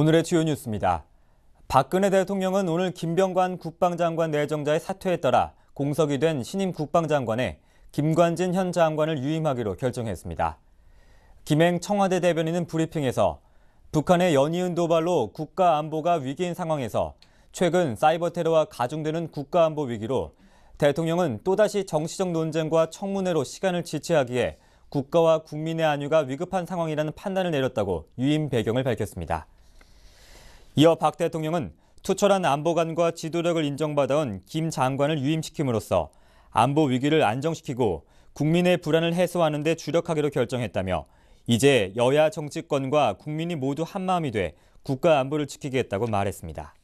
오늘의 주요 뉴스입니다. 박근혜 대통령은 오늘 김병관 국방장관 내정자의 사퇴에 따라 공석이 된 신임 국방장관에 김관진 현 장관을 유임하기로 결정했습니다. 김행 청와대 대변인은 브리핑에서 북한의 연이은 도발로 국가 안보가 위기인 상황에서 최근 사이버 테러와 가중되는 국가 안보 위기로 대통령은 또다시 정치적 논쟁과 청문회로 시간을 지체하기에 국가와 국민의 안위가 위급한 상황이라는 판단을 내렸다고 유임 배경을 밝혔습니다. 이어 박 대통령은 투철한 안보관과 지도력을 인정받아온 김 장관을 유임시킴으로써 안보 위기를 안정시키고 국민의 불안을 해소하는 데 주력하기로 결정했다며 이제 여야 정치권과 국민이 모두 한마음이 돼 국가 안보를 지키겠다고 말했습니다.